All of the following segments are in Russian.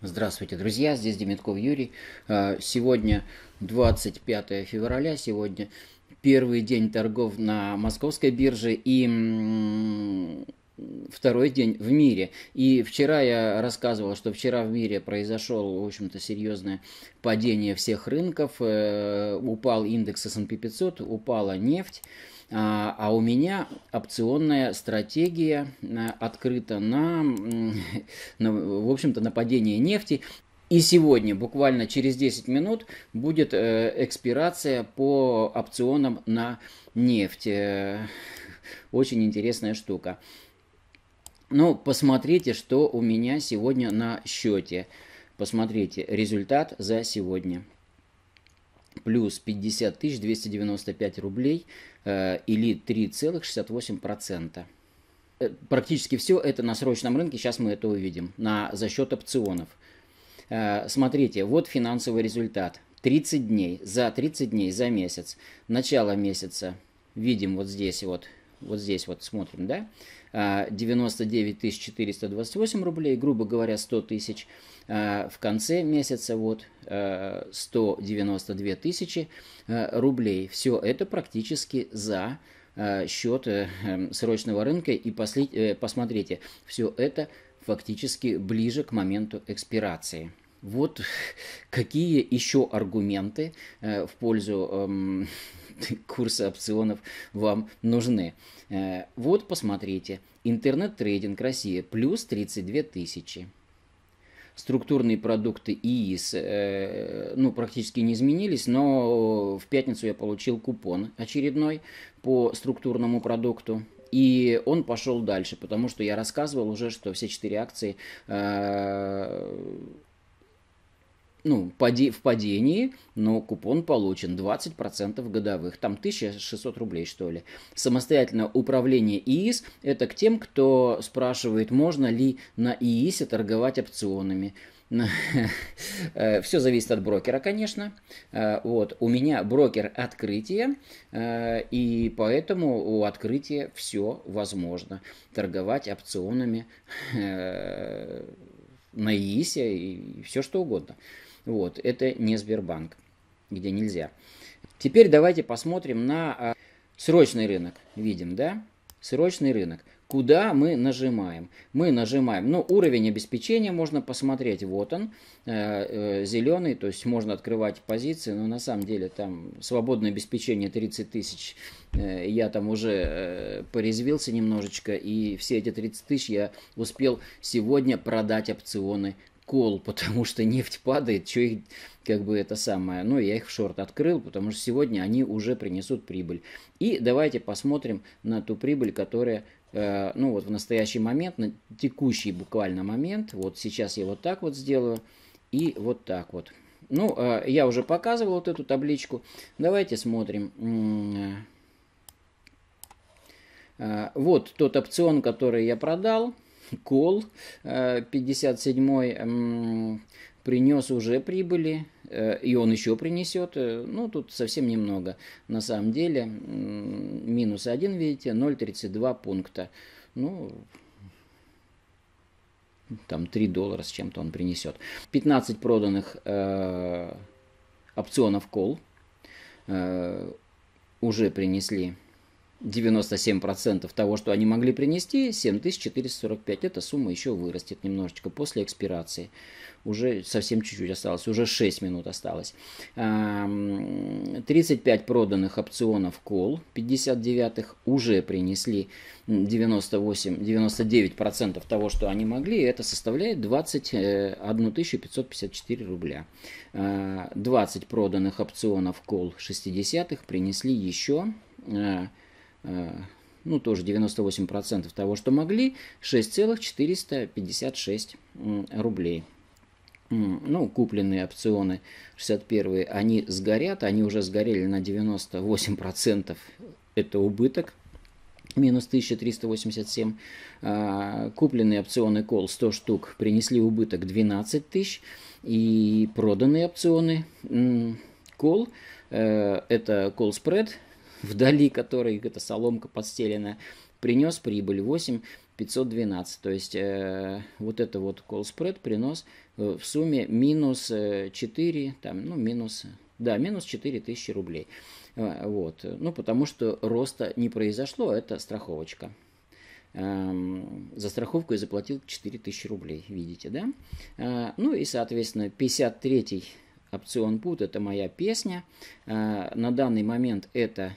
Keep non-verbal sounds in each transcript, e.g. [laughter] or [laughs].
Здравствуйте, друзья! Здесь Демитков Юрий. А, сегодня 25 февраля, сегодня первый день торгов на московской бирже и второй день в мире. И вчера я рассказывал, что вчера в мире произошел, в общем-то, серьезное падение всех рынков, э, упал индекс S&P 500, упала нефть. А, а у меня опционная стратегия э, открыта на, на в общем-то, нападение нефти. И сегодня, буквально через 10 минут, будет э, экспирация по опционам на нефть. Очень интересная штука. Ну, посмотрите, что у меня сегодня на счете. Посмотрите, результат за сегодня. Плюс 50 295 рублей э, или 3,68%. Э, практически все это на срочном рынке, сейчас мы это увидим, на, за счет опционов. Э, смотрите, вот финансовый результат. 30 дней, за 30 дней, за месяц. Начало месяца, видим вот здесь вот вот здесь вот смотрим, да, 99 а, 428 рублей, грубо говоря, 100 тысяч. А, в конце месяца вот 192 а, тысячи рублей. Все это практически за счет э, эм, срочного рынка. И э, посмотрите, все это фактически ближе к моменту экспирации. Вот [laughs] какие еще аргументы э, в пользу эм, [laughs] курса опционов вам нужны. Э, вот посмотрите, интернет-трейдинг России плюс 32 тысячи. Структурные продукты ИИС э, ну, практически не изменились, но в пятницу я получил купон очередной по структурному продукту. И он пошел дальше, потому что я рассказывал уже, что все четыре акции ну, в падении, но купон получен 20% годовых, там 1600 рублей что ли. Самостоятельное управление ИИС – это к тем, кто спрашивает, можно ли на ИИСе торговать опционами. [laughs] Все зависит от брокера, конечно. Вот, у меня брокер открытия, э, и поэтому у открытия все возможно. Торговать опционами э, на ИИСе и все что угодно. Вот, это не Сбербанк, где нельзя. Теперь давайте посмотрим на а, срочный рынок. Видим, да? Срочный рынок. Куда мы нажимаем? Мы нажимаем, ну, уровень обеспечения можно посмотреть, вот он, э, э, зеленый, то есть можно открывать позиции, но на самом деле там свободное обеспечение 30 тысяч, э, я там уже порезвился немножечко, и все эти 30 тысяч я успел сегодня продать опционы кол, [laughs] потому что нефть падает, что их как бы это самое. Но ну, я их в шорт открыл, потому что сегодня они уже принесут прибыль. И давайте посмотрим на ту прибыль, которая э, ну вот в настоящий момент, на текущий буквально момент. Вот сейчас я вот так вот сделаю и вот так вот. Ну, э, я уже показывал вот эту табличку. Давайте смотрим. Э, э, вот тот опцион, который я продал. Кол 57-й принес уже прибыли, э, и он еще принесет. Э, ну, тут совсем немного. На самом деле, минус 1, видите, 0,32 пункта. Ну, там 3 доллара с чем-то он принесет. 15 проданных э, опционов кол уже принесли 97% того, что они могли принести, 7445. Эта сумма еще вырастет немножечко после экспирации. Уже совсем чуть-чуть осталось, уже 6 минут осталось. 35 проданных опционов кол, 59-х уже принесли 98, 99% того, что они могли. И это составляет 21 554 э, рубля. 20 а, проданных опционов кол 60-х принесли еще э, Э, ну, тоже 98% того, что могли, 6,456 рублей. Ну, купленные опционы 61-е, они сгорят, они уже сгорели на 98%, это убыток, минус 1387. А, купленные опционы кол 100 штук принесли убыток 12 тысяч. И проданные опционы кол э, это кол спред вдали которой эта соломка подстелена, принес прибыль 8 512. То есть э, вот это вот call spread принос э, в сумме минус 4, э, там, ну, минус, да, минус 4000 рублей. Э, вот. Ну, потому что роста не произошло, это страховочка. Эм, за страховку я заплатил 4000 рублей, видите, да? Э, ну и, соответственно, 53-й опцион пут – это моя песня. Э, на данный момент это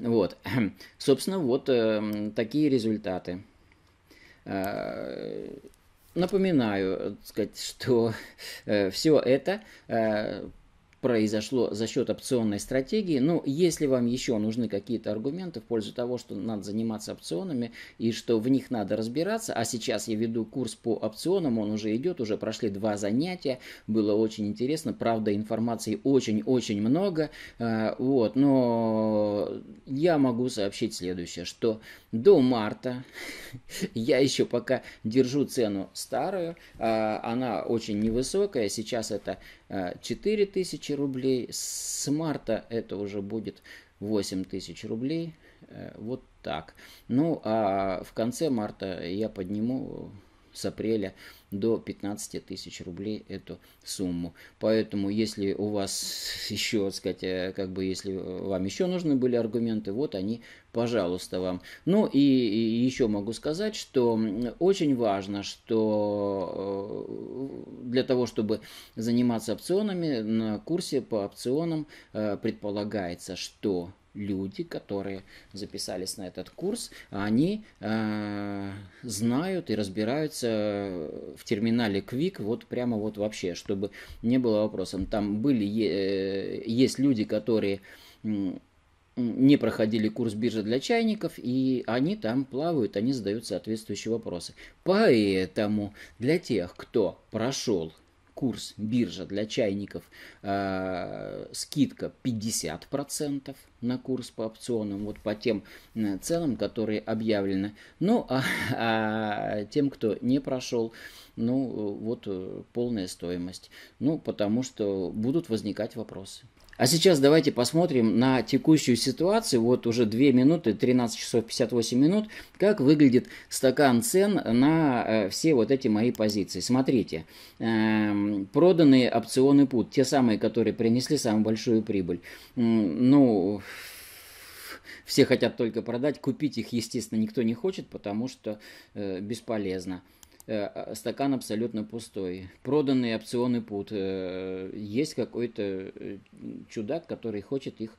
Вот. [clears throat] Собственно, вот э, такие результаты. Э, напоминаю, э, сказать, что э, все это э, произошло за счет опционной стратегии. Но ну, если вам еще нужны какие-то аргументы в пользу того, что надо заниматься опционами и что в них надо разбираться, а сейчас я веду курс по опционам, он уже идет, уже прошли два занятия, было очень интересно, правда информации очень-очень много, э, вот, но я могу сообщить следующее, что до марта [laughs] я еще пока держу цену старую, а, она очень невысокая, сейчас это 4000 э, рублей. С марта это уже будет 8000 рублей. Э, вот так. Ну, а в конце марта я подниму с апреля до 15 тысяч рублей эту сумму. Поэтому, если у вас [laughs] еще, так сказать, э, как бы, если э, вам еще нужны были аргументы, вот они, пожалуйста, вам. Ну и, и еще могу сказать, что очень важно, что э, для того, чтобы заниматься опционами, на курсе по опционам предполагается, что люди, которые записались на этот курс, они э, знают и разбираются в терминале Quick вот прямо вот вообще, чтобы не было вопросов. Там были, э, есть люди, которые не проходили курс биржи для чайников, и они там плавают, они задают соответствующие вопросы. Поэтому для тех, кто прошел курс биржа для чайников, э, скидка 50% на курс по опционам, вот по тем э, ценам, которые объявлены. Ну, а, [laughs] а тем, кто не прошел, ну, э, вот э, полная стоимость. Ну, потому что будут возникать вопросы. А сейчас давайте посмотрим на текущую ситуацию. Вот уже 2 минуты, 13 часов 58 минут, как выглядит стакан цен на э, все вот эти мои позиции. Смотрите, эм, проданные опционы пут, те самые, которые принесли самую большую прибыль. Ну, все хотят только продать, купить их, естественно, никто не хочет, потому что э, бесполезно. Э, а, стакан абсолютно пустой. проданные опционы пут. Э, есть какой-то э, чудак, который хочет их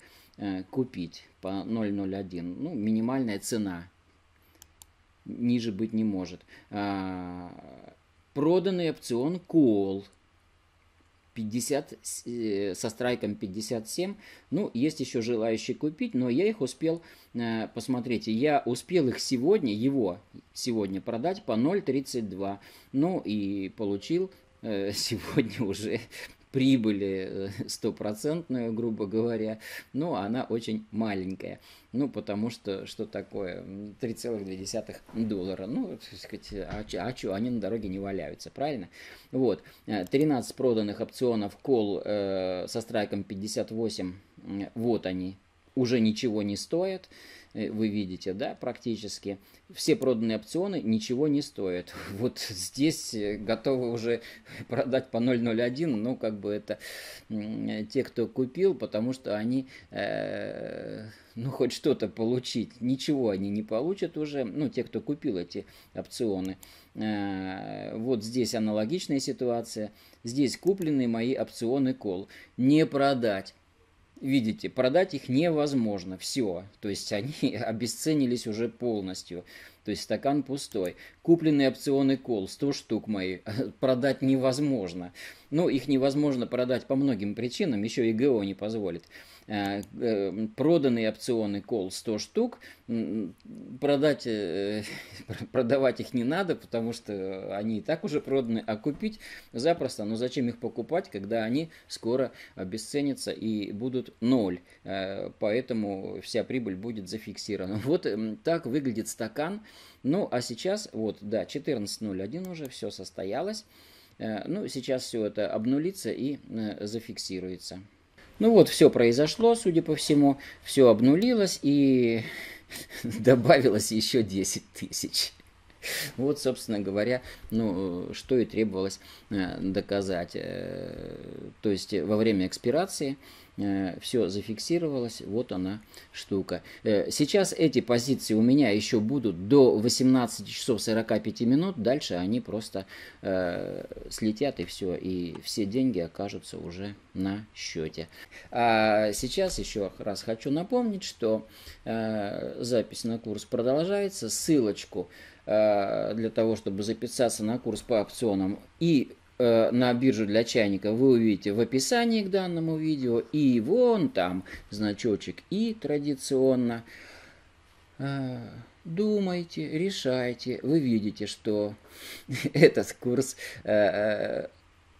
купить по 0,01. Ну, минимальная цена. Ниже быть не может. А, проданный опцион call. 50, э, со страйком 57. Ну, есть еще желающие купить, но я их успел, э, посмотрите, я успел их сегодня, его сегодня продать по 0.32. Ну, и получил э, [laughs] сегодня уже прибыли э, [laughs] стопроцентную, грубо говоря, но она очень маленькая. Ну, потому что, что такое, 3,2 доллара. Ну, так сказать, а, чё, а чё, они на дороге не валяются, правильно? Вот, 13 э, проданных опционов кол э, со страйком 58, вот они, уже ничего не стоят. Э, вы видите, да, практически. Все проданные опционы ничего не стоят. [laughs] Вот здесь э, готовы уже [laughs] продать по 0.01, ну, как бы это э, те, кто купил, потому что они... Э, ну, хоть что-то получить. Ничего они не получат уже, ну, те, кто купил эти опционы. Вот здесь аналогичная ситуация. Здесь куплены мои опционы кол. Не продать видите, продать их невозможно, все. То есть [laughs] они обесценились уже полностью. То есть стакан пустой. купленный опционы кол, 100 штук мои, [laughs] продать невозможно. Но ну, их невозможно продать по многим причинам, еще и ГО не позволит. Э, эм, проданные опционы кол 100 штук, продать, э, [laughs] продавать их не надо, потому что они и так уже проданы, а купить запросто, но зачем их покупать, когда они скоро обесценятся и будут ноль, э, поэтому вся прибыль будет зафиксирована. [laughs] Вот эм, так выглядит стакан, ну а сейчас, вот, да, 14.01 уже, все состоялось, ну сейчас все это обнулится и зафиксируется. Ну вот, все произошло, судя по всему, все обнулилось и [laughs] добавилось еще 10 тысяч. Вот, собственно говоря, ну, что и требовалось э, доказать. Э, то есть э, во время экспирации Э, все зафиксировалось, вот она штука. Э, сейчас эти позиции у меня еще будут до 18 часов 45 минут, дальше они просто э, слетят и все, и все деньги окажутся уже на счете. А сейчас еще раз хочу напомнить, что э, запись на курс продолжается, ссылочку э, для того, чтобы записаться на курс по опционам и Э, на биржу для чайника вы увидите в описании к данному видео. И вон там значочек «И» традиционно. А, думайте, решайте. Вы видите, что [laughs] этот курс э, э,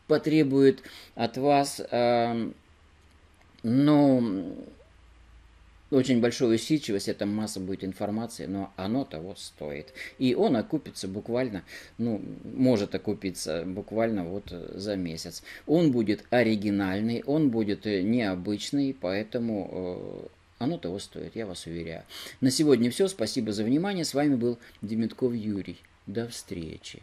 потребует от вас, но ну, ну, очень большую усидчивость, это масса будет информации, но оно того стоит. И он окупится буквально, ну, может окупиться буквально вот э, за месяц. Он будет оригинальный, он будет э, необычный, поэтому э, оно того стоит, я вас уверяю. На сегодня все, спасибо за внимание, с вами был Демитков Юрий. До встречи.